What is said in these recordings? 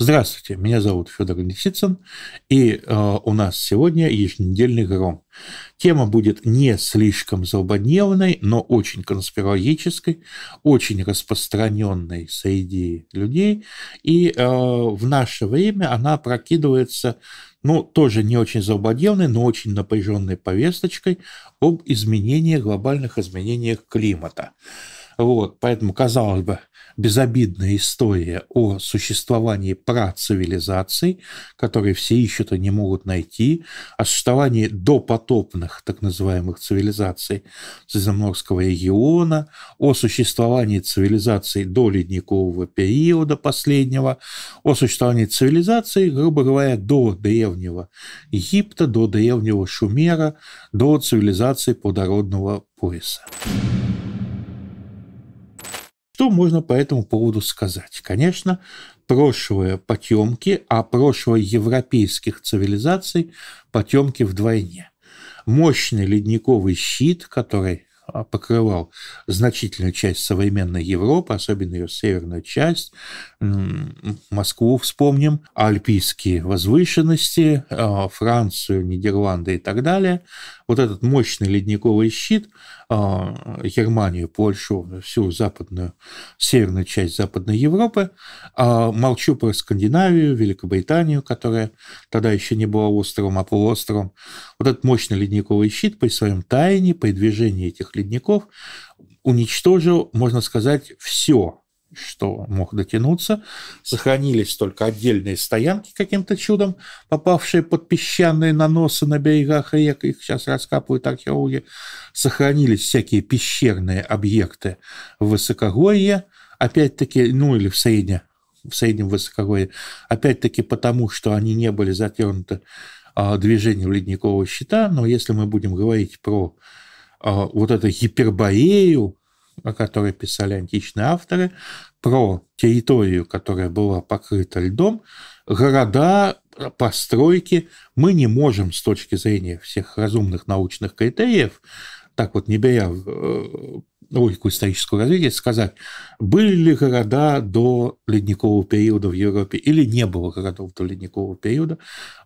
Здравствуйте, меня зовут Федор Лисицын, и э, у нас сегодня еженедельный гром. Тема будет не слишком злободневной, но очень конспирологической, очень распространенной среди людей, и э, в наше время она прокидывается, ну, тоже не очень злободневной, но очень напряженной повесточкой об изменениях глобальных изменениях климата. Вот, поэтому, казалось бы, безобидная история о существовании працивилизаций, которые все ищут и не могут найти, о существовании допотопных так называемых цивилизаций Средиземноморского региона, о существовании цивилизаций до ледникового периода последнего, о существовании цивилизаций, грубо говоря, до древнего Египта, до древнего Шумера, до цивилизации плодородного пояса. Что можно по этому поводу сказать? Конечно, прошлое потемки, а прошлое европейских цивилизаций потемки вдвойне. Мощный ледниковый щит, который покрывал значительную часть современной Европы, особенно ее северную часть. Москву вспомним, альпийские возвышенности, а, Францию, Нидерланды и так далее. Вот этот мощный ледниковый щит а, Германию, Польшу, всю западную, северную часть Западной Европы. А, молчу про Скандинавию, Великобританию, которая тогда еще не была островом, а полуостровом. Вот этот мощный ледниковый щит при своем таянии, при движении этих ледников уничтожил, можно сказать, все, что мог дотянуться. Сохранились только отдельные стоянки каким-то чудом, попавшие под песчаные наносы на берегах рек, их сейчас раскапывают археологи. Сохранились всякие пещерные объекты в Высокогорье, опять-таки, ну или в среднем в Среднем Высокогорье, опять-таки потому, что они не были затянуты а, движением ледникового щита, но если мы будем говорить про Э, вот эту гиперборею, о которой писали античные авторы, про территорию, которая была покрыта льдом, города, постройки мы не можем с точки зрения всех разумных научных критериев, так вот не беря э, логику исторического развития, сказать, были ли города до ледникового периода в Европе или не было городов до ледникового периода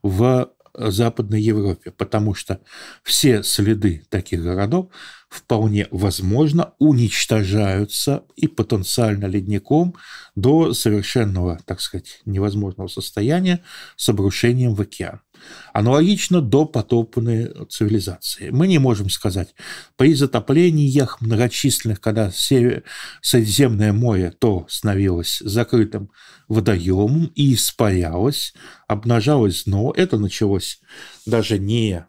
в Э, Западной Европе, потому что все следы таких городов вполне возможно уничтожаются и потенциально ледником до совершенного, так сказать, невозможного состояния с обрушением в океан. Аналогично до потопной цивилизации. Мы не можем сказать, при затоплениях многочисленных, когда север, Средиземное море то становилось закрытым водоемом и испарялось, обнажалось дно, это началось даже не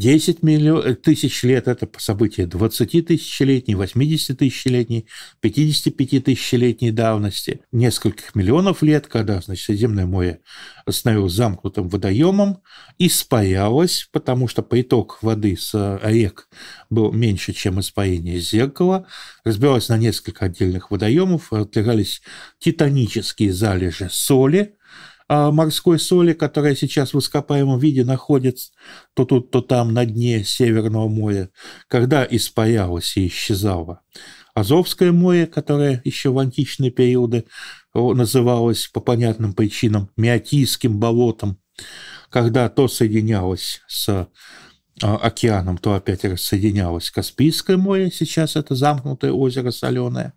10 миллион, э, тысяч лет – это события 20-тысячелетней, 80-тысячелетней, 55-тысячелетней давности, нескольких миллионов лет, когда значит, Средиземное море становилось замкнутым водоемом и спаялось, потому что приток воды с э, рек был меньше, чем испарение зеркала, разбивалось на несколько отдельных водоемов, отлегались титанические залежи соли – а морской соли, которая сейчас в ископаемом виде находится то тут, то там на дне Северного моря, когда испаялась и исчезала. Азовское море, которое еще в античные периоды называлось по понятным причинам Миотийским болотом, когда то соединялось с а, океаном, то опять рассоединялось Каспийское море, сейчас это замкнутое озеро соленое,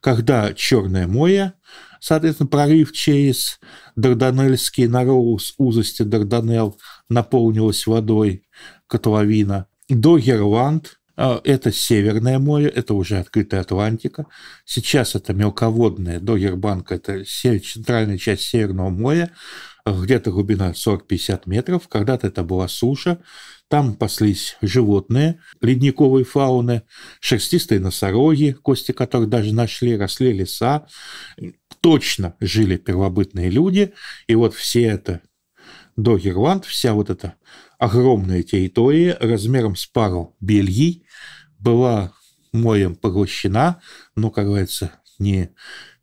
когда Черное море, соответственно, прорыв через Дарданельский нароус, узости Дарданел наполнилось водой котловина, до Герланд, а, это Северное море, это уже открытая Атлантика. Сейчас это мелководное, до Гербанка это центральная часть Северного моря где-то глубина 40-50 метров, когда-то это была суша, там паслись животные ледниковой фауны, шерстистые носороги, кости которых даже нашли, росли леса, точно жили первобытные люди, и вот все это до Ирланд, вся вот эта огромная территория размером с пару Бельгий была морем поглощена, но, ну, как говорится, не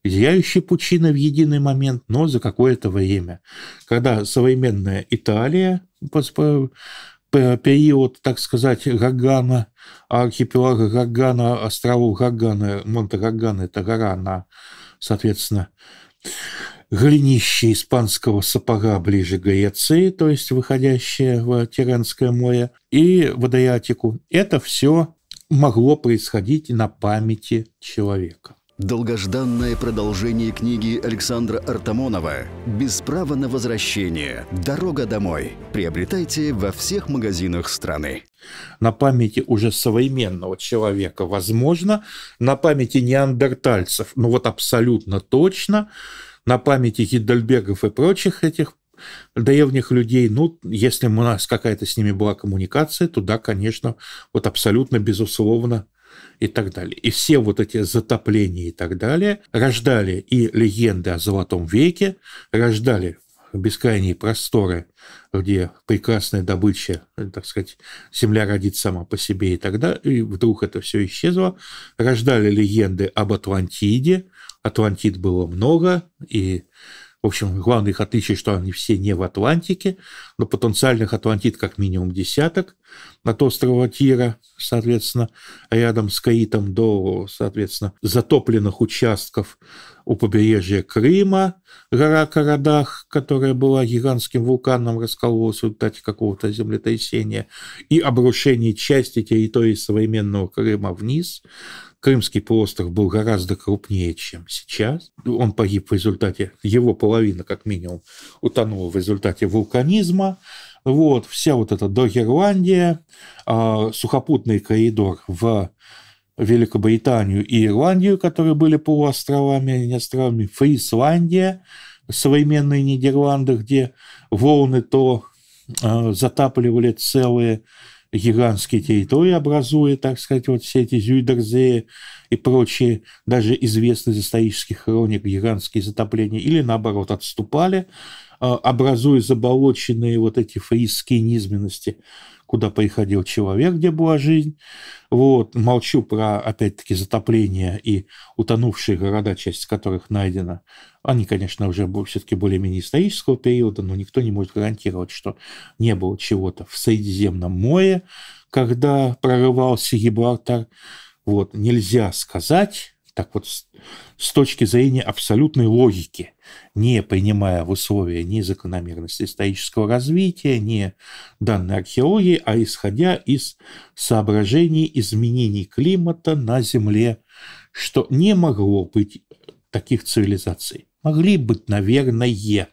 зияющая пучина в единый момент, но за какое-то время. Когда современная Италия, период, так сказать, Гагана, архипелага Гагана, островов Гагана, Монте-Гагана, это гора на, соответственно, глинище испанского сапога ближе к Греции, то есть выходящее в Тиренское море, и в Адриатику. Это все могло происходить на памяти человека. Долгожданное продолжение книги Александра Артамонова «Без права на возвращение. Дорога домой» приобретайте во всех магазинах страны. На памяти уже современного человека возможно, на памяти неандертальцев, ну вот абсолютно точно, на памяти Гиддельбергов и прочих этих древних людей, ну, если у нас какая-то с ними была коммуникация, туда, конечно, вот абсолютно безусловно – и так далее. И все вот эти затопления и так далее рождали и легенды о Золотом веке, рождали бескрайние просторы, где прекрасная добыча, так сказать, земля родит сама по себе и тогда, и вдруг это все исчезло. Рождали легенды об Атлантиде, Атлантид было много, и в общем, главное их отличие, что они все не в Атлантике, но потенциальных Атлантид как минимум десяток. От острова Тира, соответственно, рядом с Каитом до, соответственно, затопленных участков у побережья Крыма, гора Карадах, которая была гигантским вулканом, раскололась в результате какого-то землетрясения, и обрушение части территории современного Крыма вниз – Крымский полуостров был гораздо крупнее, чем сейчас. Он погиб в результате, его половина как минимум утонула в результате вулканизма. Вот, вся вот эта Догерландия, а, сухопутный коридор в Великобританию и Ирландию, которые были полуостровами, а не островами, Фрисландия, современные Нидерланды, где волны то а, затапливали целые гигантские территории, образуя, так сказать, вот все эти Зюйдерзеи и прочие, даже известные из исторических хроник, гигантские затопления, или наоборот отступали, а, образуя заболоченные вот эти фризские низменности, куда приходил человек, где была жизнь. Вот. Молчу про, опять-таки, затопления и утонувшие города, часть которых найдена они, конечно, уже все-таки более-менее исторического периода, но никто не может гарантировать, что не было чего-то в Средиземном море, когда прорывался Гибралтар. Вот, нельзя сказать, так вот, с точки зрения абсолютной логики, не принимая в условия ни закономерности исторического развития, ни данной археологии, а исходя из соображений изменений климата на Земле, что не могло быть таких цивилизаций. Могли быть, наверное.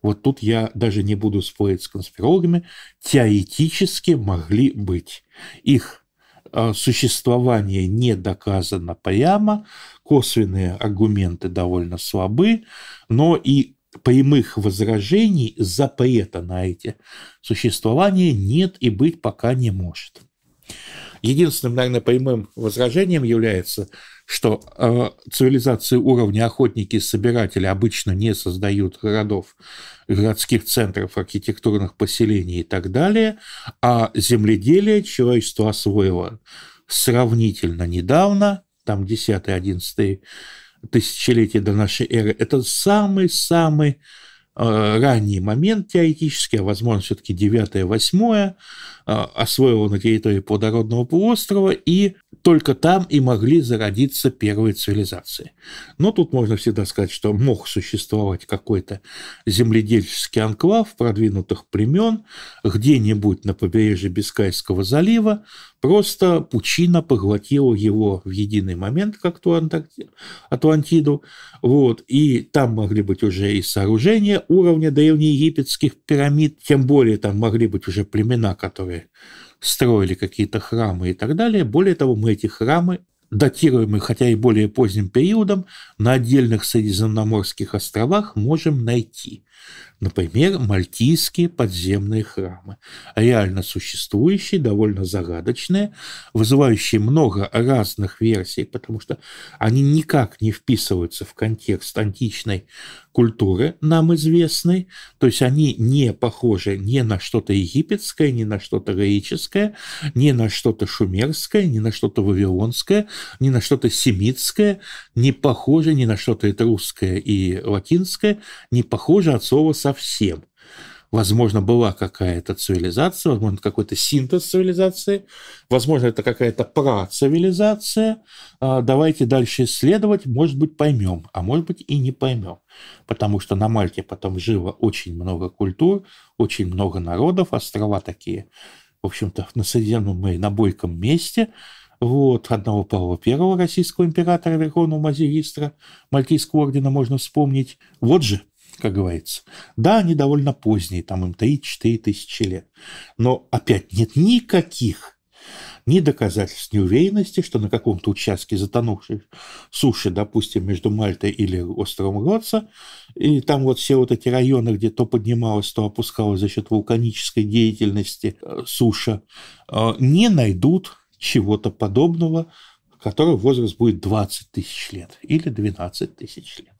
Вот тут я даже не буду спорить с конспирологами. Теоретически могли быть. Их э, существование не доказано прямо, косвенные аргументы довольно слабы, но и прямых возражений запрета на эти существования нет и быть пока не может. Единственным, наверное, прямым возражением является что э, цивилизации уровня охотники-собиратели и обычно не создают городов, городских центров, архитектурных поселений и так далее, а земледелие человечество освоило сравнительно недавно, там 10-11 тысячелетия до нашей эры, это самый-самый Э, ранний момент теоретически, а возможно все-таки 9-8, а, освоила на территории плодородного полуострова, и только там и могли зародиться первые цивилизации. Но тут можно всегда сказать, что мог существовать какой-то земледельческий анклав продвинутых племен где-нибудь на побережье Бискайского залива, Просто пучина поглотила его в единый момент, как ту Атлантиду. Вот. И там могли быть уже и сооружения уровня древнеегипетских пирамид, тем более там могли быть уже племена, которые строили какие-то храмы и так далее. Более того, мы эти храмы датируемый, хотя и более поздним периодом, на отдельных средиземноморских островах можем найти например, мальтийские подземные храмы, реально существующие, довольно загадочные, вызывающие много разных версий, потому что они никак не вписываются в контекст античной культуры, нам известной, то есть они не похожи ни на что-то египетское, ни на что-то греческое, ни на что-то шумерское, ни на что-то вавилонское, ни на что-то семитское, не похожи ни на что-то этрусское и латинское, не похожи от слова «сам» совсем. Возможно, была какая-то цивилизация, возможно, какой-то синтез цивилизации, возможно, это какая-то працивилизация. А, давайте дальше исследовать, может быть, поймем, а может быть и не поймем. Потому что на Мальте потом жило очень много культур, очень много народов, острова такие, в общем-то, на Средиземном и на Бойком месте, вот, одного Павла первого российского императора, верховного магистра Мальтийского ордена, можно вспомнить. Вот же, как говорится. Да, они довольно поздние, там им 3-4 тысячи лет. Но опять нет никаких ни доказательств, ни что на каком-то участке затонувшей суши, допустим, между Мальтой или островом Роца, и там вот все вот эти районы, где то поднималось, то опускалось за счет вулканической деятельности э, суша, э, не найдут чего-то подобного, которого возраст будет 20 тысяч лет или 12 тысяч лет.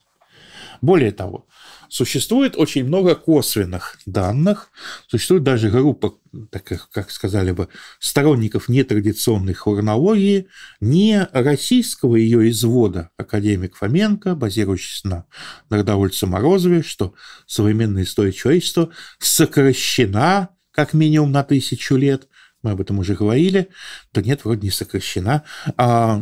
Более того, существует очень много косвенных данных, существует даже группа, так как сказали бы, сторонников нетрадиционной хронологии, не российского ее извода, академик Фоменко, базирующийся на Народовольце Морозове, что современная история человечества сокращена как минимум на тысячу лет, мы об этом уже говорили, то нет, вроде не сокращена, а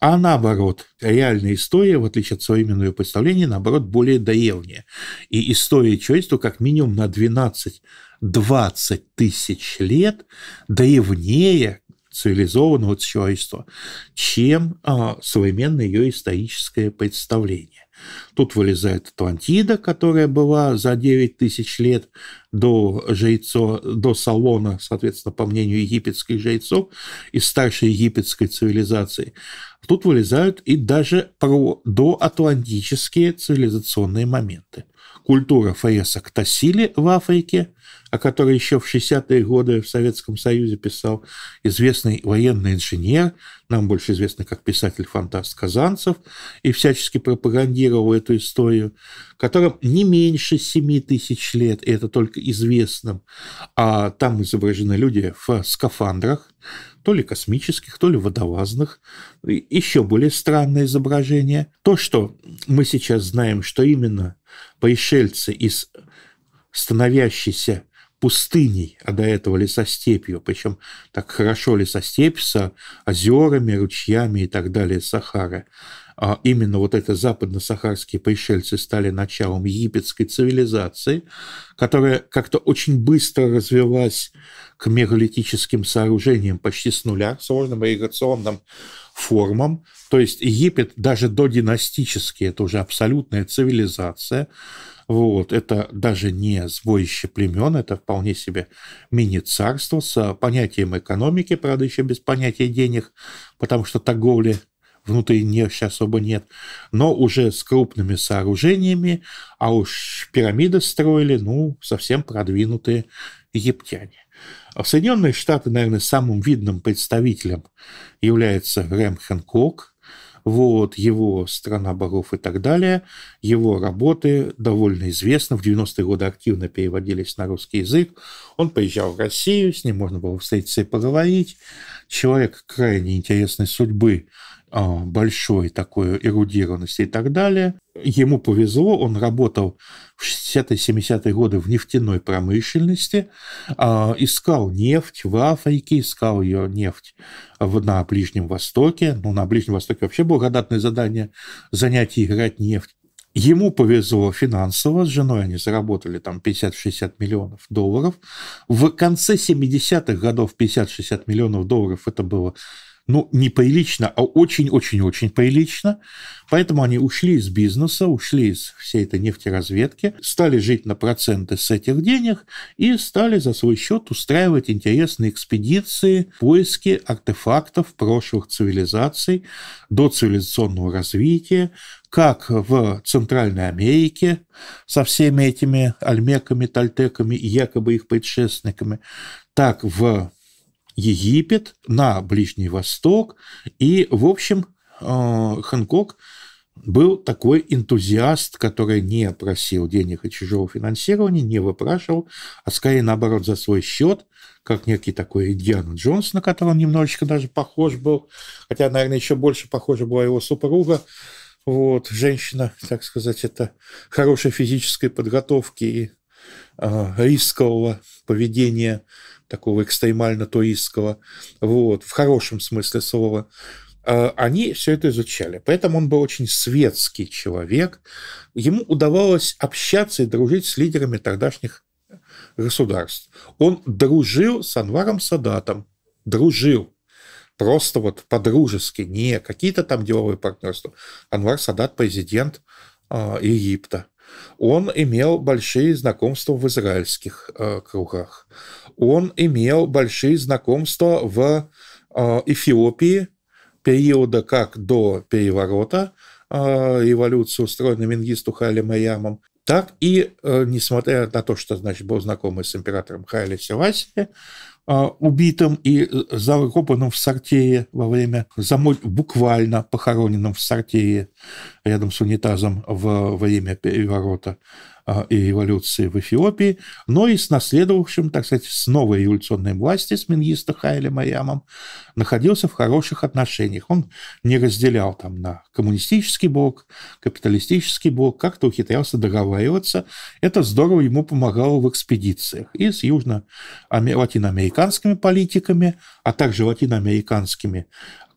а наоборот, реальная история, в отличие от современного представления, наоборот, более древняя. И история человечества как минимум на 12-20 тысяч лет древнее цивилизованного человечества, чем а, современное ее историческое представление. Тут вылезает Атлантида, которая была за 9 тысяч лет до жрецо, до Салона, соответственно, по мнению египетских жрецов, из старшей египетской цивилизации. Тут вылезают и даже про, доатлантические цивилизационные моменты – культура фаэсок Тасили в Африке, о которой еще в 60-е годы в Советском Союзе писал известный военный инженер, нам больше известный как писатель-фантаст Казанцев, и всячески пропагандировал эту историю, которым не меньше 7 тысяч лет, и это только известным. А там изображены люди в скафандрах, то ли космических, то ли водолазных. Еще более странное изображение. То, что мы сейчас знаем, что именно пришельцы из становящейся пустыней, а до этого лесостепью, причем так хорошо лесостепь с озерами, ручьями и так далее, Сахара. А именно вот это западно-сахарские пришельцы стали началом египетской цивилизации, которая как-то очень быстро развелась к мегалитическим сооружениям почти с нуля, сложным ирригационным формам. То есть Египет даже до династически это уже абсолютная цивилизация. Вот, это даже не сбоище племен, это вполне себе мини-царство с понятием экономики, правда, еще без понятия денег, потому что торговли внутренней нефти особо нет, но уже с крупными сооружениями, а уж пирамиды строили, ну, совсем продвинутые египтяне. А Соединенные Штаты, наверное, самым видным представителем является Рэм Хэнкок, вот, его «Страна богов» и так далее. Его работы довольно известны. В 90-е годы активно переводились на русский язык. Он поезжал в Россию, с ним можно было встретиться и поговорить. Человек крайне интересной судьбы а, большой такой эрудированности и так далее. Ему повезло, он работал в 60-70-е годы в нефтяной промышленности, а, искал нефть в Африке, искал ее нефть на Ближнем Востоке. Ну, на Ближнем Востоке вообще было благодатное задание занять и играть нефть. Ему повезло финансово, с женой они заработали там 50-60 миллионов долларов. В конце 70-х годов 50-60 миллионов долларов это было ну, не прилично, а очень-очень-очень прилично. Поэтому они ушли из бизнеса, ушли из всей этой нефтеразведки, стали жить на проценты с этих денег и стали за свой счет устраивать интересные экспедиции, поиски артефактов прошлых цивилизаций, до цивилизационного развития, как в Центральной Америке со всеми этими альмеками, тальтеками и якобы их предшественниками, так в Египет, на Ближний Восток. И, в общем, э, Ханкок был такой энтузиаст, который не просил денег и чужого финансирования, не выпрашивал, а скорее, наоборот, за свой счет, как некий такой Индиана Джонс, на которого он немножечко даже похож был, хотя, наверное, еще больше похожа была его супруга, вот, женщина, так сказать, это хорошей физической подготовки и э, рискового поведения такого экстремально-туристского, вот, в хорошем смысле слова, э, они все это изучали. Поэтому он был очень светский человек. Ему удавалось общаться и дружить с лидерами тогдашних государств. Он дружил с Анваром Садатом. Дружил. Просто вот по-дружески. Не какие-то там деловые партнерства. Анвар Садат – президент э, Египта. Он имел большие знакомства в израильских э, кругах. Он имел большие знакомства в э, Эфиопии периода как до переворота, э, революции, устроенной Мингисту Хайли Майямом, так и, э, несмотря на то, что, значит, был знакомый с императором Хайли Севасия, а, убитым и э, закопанным в сортее во время замоль... буквально похороненным в сортее рядом с унитазом во время переворота. А, и революции в Эфиопии, но и с наследовавшим, так сказать, с новой революционной власти, с Мингиста Хайли Маямом, находился в хороших отношениях. Он не разделял там на коммунистический блок, капиталистический блок, как-то ухитрялся договариваться. Это здорово ему помогало в экспедициях и с южно-латиноамериканскими политиками, а также латиноамериканскими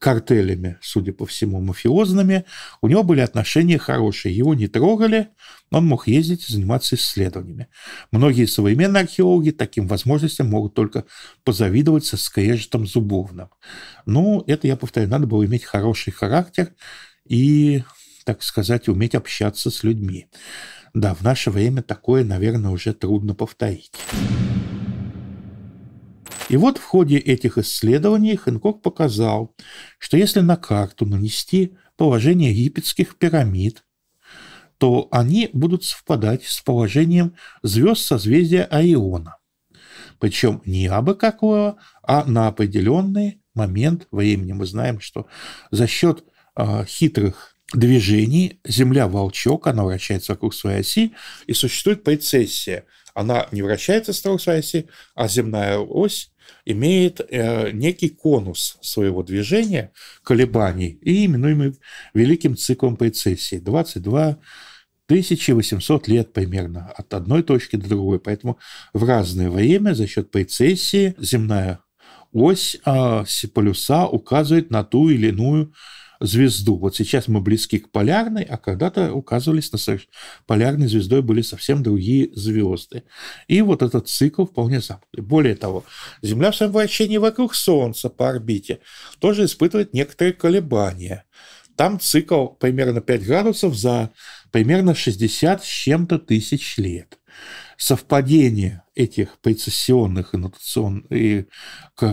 картелями, судя по всему, мафиозными. У него были отношения хорошие, его не трогали, он мог ездить и заниматься исследованиями. Многие современные археологи таким возможностям могут только позавидовать со скрежетом зубовным. Но ну, это, я повторяю, надо было иметь хороший характер и, так сказать, уметь общаться с людьми. Да, в наше время такое, наверное, уже трудно повторить. И вот в ходе этих исследований Хэнкок показал, что если на карту нанести положение египетских пирамид, то они будут совпадать с положением звезд созвездия Ориона. Причем не абы какого, а на определенный момент времени. Мы знаем, что за счет э, а, хитрых движений Земля-волчок, она вращается вокруг своей оси, и существует прецессия – она не вращается вокруг своей оси, а земная ось имеет э, некий конус своего движения, колебаний, и именуемый великим циклом прецессии. 22 1800 лет примерно от одной точки до другой. Поэтому в разное время за счет прецессии земная ось, э, полюса указывает на ту или иную звезду. Вот сейчас мы близки к полярной, а когда-то указывались на полярной звездой были совсем другие звезды. И вот этот цикл вполне замкнутый. Более того, Земля в своем вращении вокруг Солнца по орбите тоже испытывает некоторые колебания. Там цикл примерно 5 градусов за примерно 60 с чем-то тысяч лет совпадение этих прецессионных и и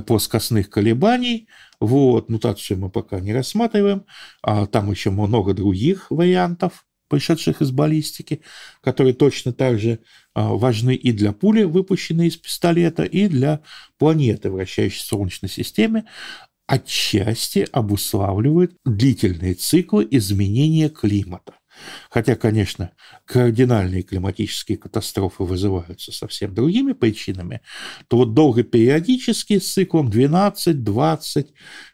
плоскостных колебаний. Вот, мутацию ну, мы пока не рассматриваем, а там еще много других вариантов, пришедших из баллистики, которые точно так же а, важны и для пули, выпущенной из пистолета, и для планеты, вращающейся в Солнечной системе, отчасти обуславливают длительные циклы изменения климата. Хотя, конечно, кардинальные климатические катастрофы вызываются совсем другими причинами, то вот долгопериодические с циклом 12, 20,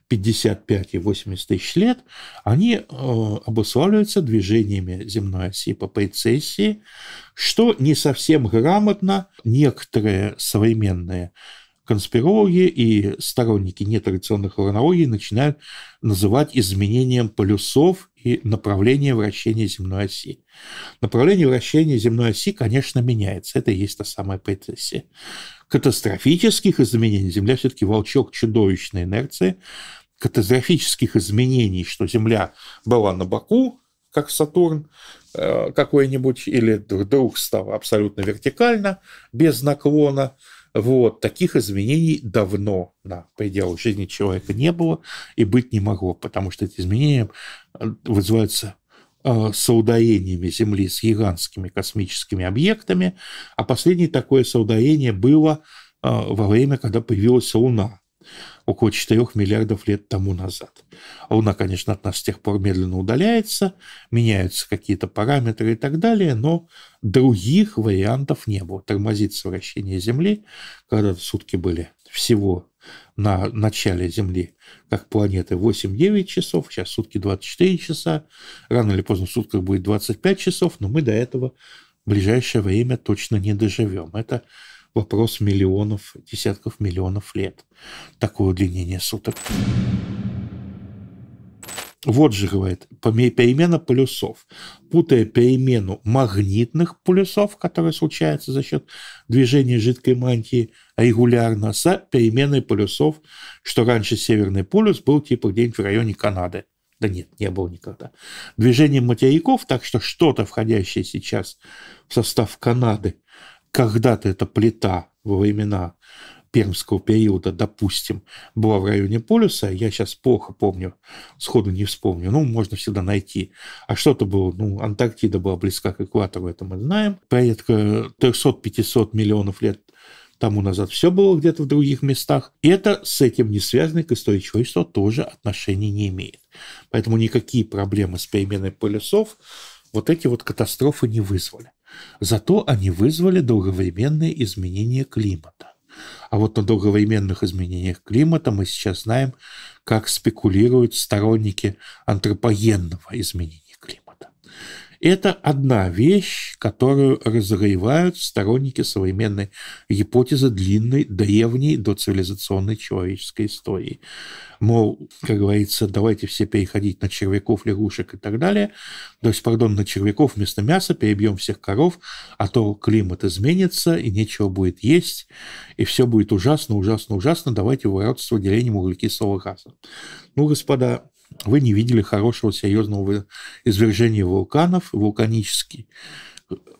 55 и 80 тысяч лет, они э, обуславливаются движениями земной оси по прецессии, что не совсем грамотно некоторые современные конспирологи и сторонники нетрадиционных хронологий начинают называть изменением полюсов и направление вращения земной оси. Направление вращения земной оси, конечно, меняется. Это и есть та самая прецессия. Катастрофических изменений Земля все-таки волчок чудовищной инерции. Катастрофических изменений, что Земля была на боку, как Сатурн э, какой-нибудь, или друг стал абсолютно вертикально, без наклона – вот, таких изменений давно на пределах жизни человека не было и быть не могло, потому что эти изменения э, вызываются э, соударениями Земли с гигантскими космическими объектами, а последнее такое соударение было э, во время, когда появилась Луна около 4 миллиардов лет тому назад. Луна, конечно, от нас с тех пор медленно удаляется, меняются какие-то параметры и так далее, но других вариантов не было. Тормозится вращение Земли, когда сутки были всего на начале Земли как планеты 8-9 часов, сейчас сутки 24 часа, рано или поздно в сутках будет 25 часов, но мы до этого в ближайшее время точно не доживем. Это вопрос миллионов, десятков миллионов лет. Такое удлинение суток. Вот же, говорит, перемена полюсов. Путая перемену магнитных полюсов, которые случаются за счет движения жидкой мантии регулярно, с переменой полюсов, что раньше северный полюс был типа где-нибудь в районе Канады. Да нет, не было никогда. Движением материков, так что что-то, входящее сейчас в состав Канады, когда-то эта плита во времена пермского периода, допустим, была в районе полюса, я сейчас плохо помню, сходу не вспомню, ну, можно всегда найти. А что-то было, ну, Антарктида была близка к экватору, это мы знаем. Порядка 300-500 миллионов лет тому назад все было где-то в других местах. И Это с этим не связано, к истории человечества тоже отношения не имеет. Поэтому никакие проблемы с переменой полюсов вот эти вот катастрофы не вызвали. Зато они вызвали долговременные изменения климата. А вот на долговременных изменениях климата мы сейчас знаем, как спекулируют сторонники антропогенного изменения. Это одна вещь, которую разрывают сторонники современной гипотезы длинной, древней, доцивилизационной человеческой истории. Мол, как говорится, давайте все переходить на червяков, лягушек и так далее. То есть, пардон, на червяков вместо мяса перебьем всех коров, а то климат изменится, и нечего будет есть, и все будет ужасно, ужасно, ужасно. Давайте бороться с выделением углекислого газа. Ну, господа, вы не видели хорошего серьезного извержения вулканов, вулканические,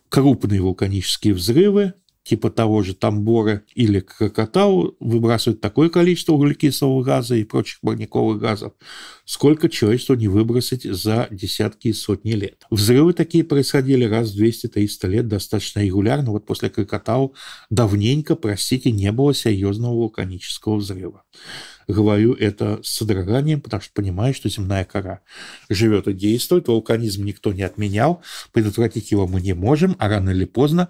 крупные вулканические взрывы, типа того же Тамбора или Крокотау, выбрасывают такое количество углекислого газа и прочих парниковых газов, сколько человечеству не выбросить за десятки и сотни лет. Взрывы такие происходили раз в 200-300 лет достаточно регулярно. Вот после Крокотау давненько, простите, не было серьезного вулканического взрыва. Говорю это с содроганием, потому что понимаю, что земная кора живет и действует, вулканизм никто не отменял, предотвратить его мы не можем, а рано или поздно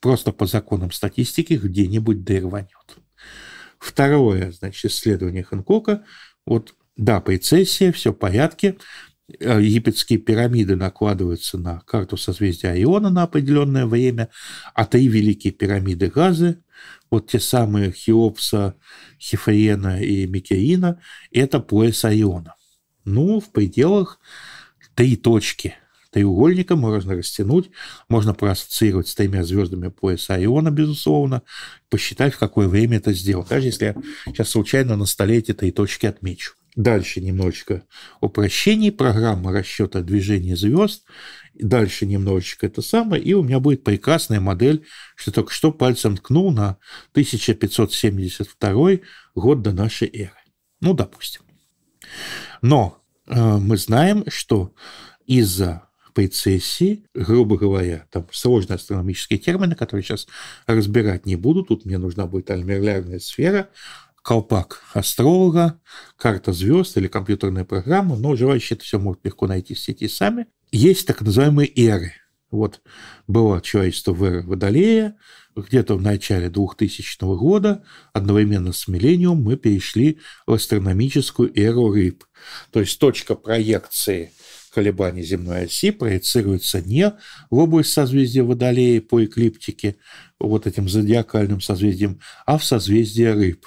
просто по законам статистики где-нибудь дорванет. Второе, значит, исследование Хэнкока, вот да, прецессия, все в порядке. Э, египетские пирамиды накладываются на карту созвездия Ориона на определенное время, а три великие пирамиды Газы, вот те самые Хеопса, Хефриена и Микерина, это пояс Ориона. Ну, в пределах три точки треугольника можно растянуть, можно проассоциировать с тремя звездами пояса Ориона, безусловно, посчитать, в какое время это сделал. даже если я сейчас случайно на столе эти три точки отмечу. Дальше немножечко упрощений, программа расчета движения звезд. Дальше немножечко это самое, и у меня будет прекрасная модель, что только что пальцем ткнул на 1572 год до нашей эры. Ну, допустим. Но э, мы знаем, что из-за прецессии, грубо говоря, там сложные астрономические термины, которые сейчас разбирать не буду, тут мне нужна будет альмерлярная сфера, колпак астролога, карта звезд или компьютерная программа, но желающие это все могут легко найти в сети сами. Есть так называемые эры. Вот было человечество в эре Водолея, где-то в начале 2000 года, одновременно с миллениум, мы перешли в астрономическую эру рыб. То есть точка проекции колебаний земной оси проецируется не в область созвездия Водолея по эклиптике, вот этим зодиакальным созвездием, а в созвездие рыб.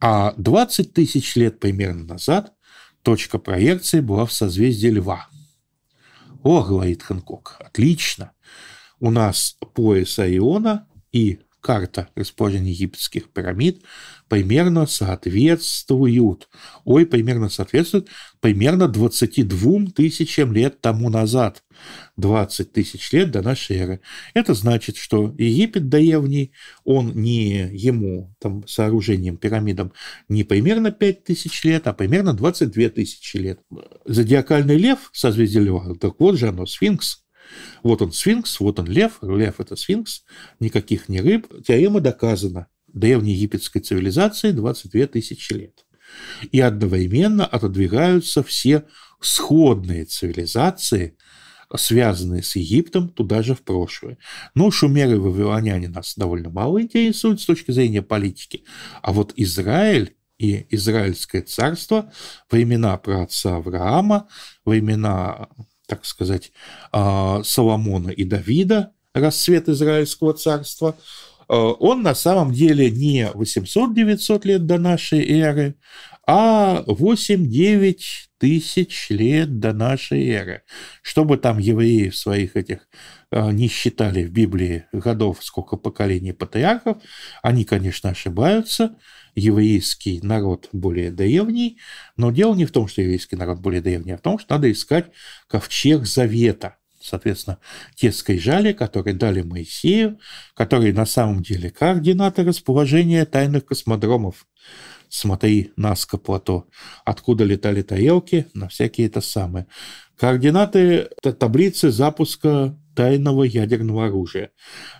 А 20 тысяч лет примерно назад точка проекции была в созвездии Льва. «О, — говорит Ханкок, отлично, у нас пояс Ориона и карта расположения египетских пирамид примерно соответствуют, ой, примерно соответствуют примерно 22 тысячам лет тому назад, 20 тысяч лет до нашей эры. Это значит, что Египет древний, он не ему, там, сооружением, пирамидам, не примерно 5 тысяч лет, а примерно 22 тысячи лет. Зодиакальный лев, созвездие льва, так вот же оно, сфинкс, вот он сфинкс, вот он лев, лев – это сфинкс, никаких не рыб. Теорема доказана древнеегипетской цивилизации 22 тысячи лет. И одновременно отодвигаются все сходные цивилизации, связанные с Египтом, туда же в прошлое. Но шумеры и вавилоняне нас довольно мало интересуют с точки зрения политики. А вот Израиль и Израильское царство, времена праотца Авраама, времена так сказать, а, Соломона и Давида, расцвет Израильского царства, а, он на самом деле не 800-900 лет до нашей эры, а 8-9 тысяч лет до нашей эры. Чтобы там евреи в своих этих э, не считали в Библии годов, сколько поколений патриархов, они, конечно, ошибаются. Еврейский народ более древний, но дело не в том, что еврейский народ более древний, а в том, что надо искать ковчег завета соответственно, те скрижали, которые дали Моисею, которые на самом деле координаты расположения тайных космодромов с Матаи Наска плато, откуда летали тарелки на всякие это самые. Координаты таблицы запуска тайного ядерного оружия.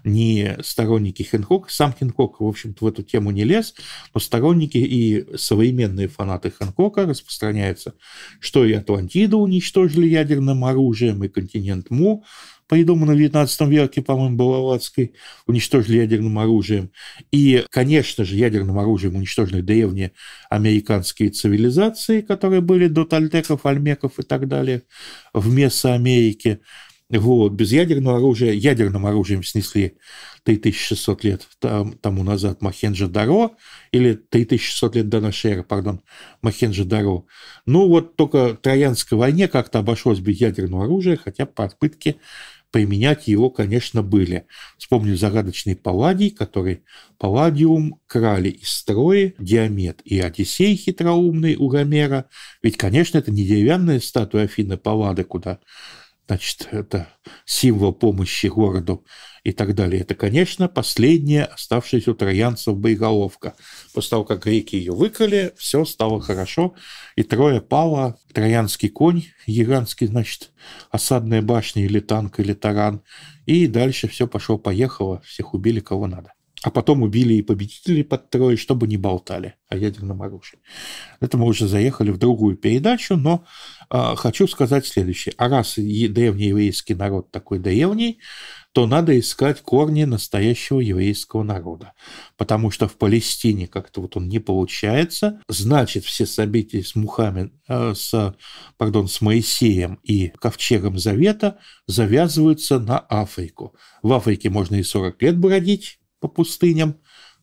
Не сторонники Хэнкок, сам Хэнкок, в общем-то, в эту тему не лез, но сторонники и современные фанаты Хэнкока распространяются, что и Атлантиду уничтожили ядерным оружием, и континент Му, придумана в XIX веке, по-моему, Балаватской, уничтожили ядерным оружием. И, конечно же, ядерным оружием уничтожили древние американские цивилизации, которые были до тальтеков, альмеков и так далее в Месоамерике. Вот, без ядерного оружия, ядерным оружием снесли 3600 лет там, тому назад Махенджи-Даро, или 3600 лет до нашей эры, пардон, Махенджи-Даро. Ну вот только Троянской войне как-то обошлось без ядерного оружия, хотя попытки применять его, конечно, были. Вспомню загадочный Палладий, который Палладиум крали из строя Диамет и Одиссей хитроумный у Гомера. Ведь, конечно, это не деревянная статуя Афины Паллады, куда значит, это символ помощи городу и так далее. Это, конечно, последняя оставшаяся у троянцев боеголовка. После того, как греки ее выкрали, все стало хорошо, и трое пало. Троянский конь, еранский, значит, осадная башня или танк, или таран. И дальше все пошло-поехало, всех убили, кого надо а потом убили и победителей под трое, чтобы не болтали о ядерном оружии. Это мы уже заехали в другую передачу, но э, хочу сказать следующее. А раз древний еврейский народ такой древний, то надо искать корни настоящего еврейского народа. Потому что в Палестине как-то вот он не получается. Значит, все события с Мухаммед, э, с, пардон, с Моисеем и Ковчегом Завета завязываются на Африку. В Африке можно и 40 лет бродить, по пустыням,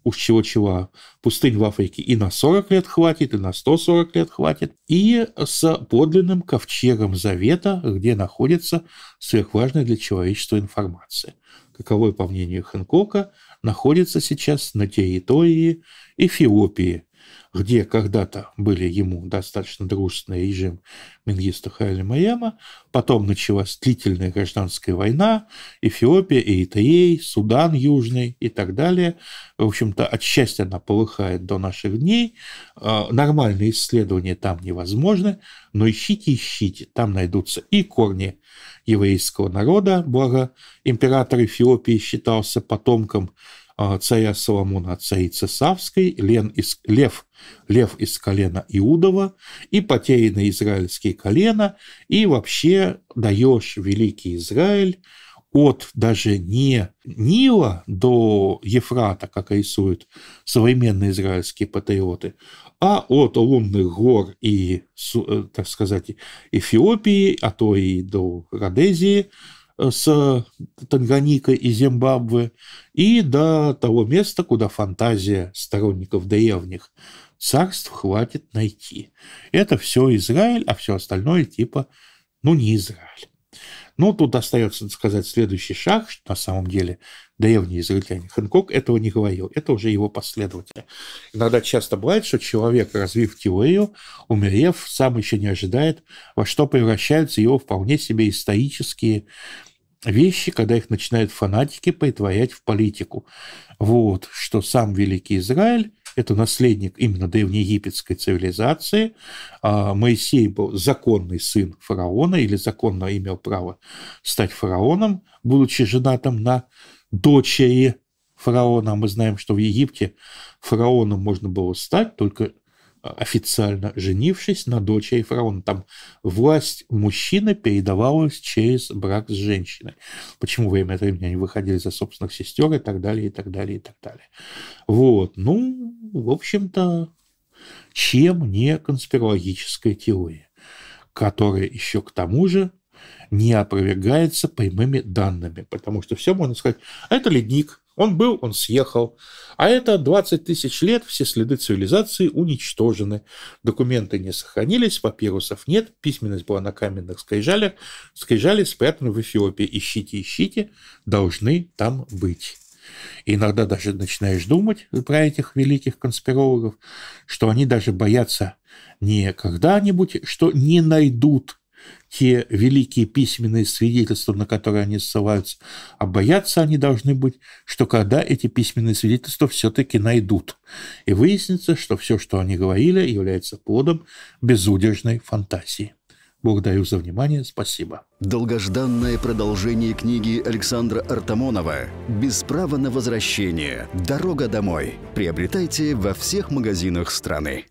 уж чего-чего, пустынь в Африке и на 40 лет хватит, и на 140 лет хватит, и с подлинным ковчегом Завета, где находится сверхважная для человечества информация, каковой, по мнению Хэнкока, находится сейчас на территории Эфиопии, где когда-то были ему достаточно дружественный режим Мингиста Хайли Маяма, потом началась длительная гражданская война, Эфиопия, Эритрея, Судан Южный и так далее. В общем-то, от счастья она полыхает до наших дней. А, нормальные исследования там невозможны, но ищите, ищите. Там найдутся и корни еврейского народа, благо император Эфиопии считался потомком а царя Соломона от царицы Савской, Лен из, лев, лев из колена Иудова и потерянные израильские колена, и вообще даешь великий Израиль от даже не Нила до Ефрата, как рисуют современные израильские патриоты, а от лунных гор и, э, так сказать, Эфиопии, а то и до Родезии – с Танганика и Зимбабве, и до того места, куда фантазия сторонников древних царств хватит найти. Это все Израиль, а все остальное типа, ну, не Израиль. Ну, тут остается сказать следующий шаг, что на самом деле древний израильтянин Хэнкок этого не говорил, это уже его последователи. Иногда часто бывает, что человек, развив теорию, умерев, сам еще не ожидает, во что превращаются его вполне себе исторические вещи, когда их начинают фанатики притворять в политику. Вот, что сам Великий Израиль это наследник именно древнеегипетской цивилизации. А Моисей был законный сын фараона или законно имел право стать фараоном, будучи женатым на дочери фараона. Мы знаем, что в Египте фараоном можно было стать только официально женившись на дочери фараона. Там власть мужчины передавалась через брак с женщиной. Почему время от времени они выходили за собственных сестер и так далее, и так далее, и так далее. Вот, ну, в общем-то, чем не конспирологическая теория, которая еще к тому же не опровергается прямыми данными, потому что все можно сказать, а это ледник, он был, он съехал. А это 20 тысяч лет, все следы цивилизации уничтожены. Документы не сохранились, папирусов нет, письменность была на каменных скрижалях, скрижали спрятаны в Эфиопии. Ищите, ищите, должны там быть. И иногда даже начинаешь думать про этих великих конспирологов, что они даже боятся не когда-нибудь, что не найдут те великие письменные свидетельства, на которые они ссылаются, а бояться они должны быть, что когда эти письменные свидетельства все-таки найдут. И выяснится, что все, что они говорили, является плодом безудержной фантазии. Благодарю за внимание, спасибо. Долгожданное продолжение книги Александра Артамонова «Без права на возвращение. Дорога домой» приобретайте во всех магазинах страны.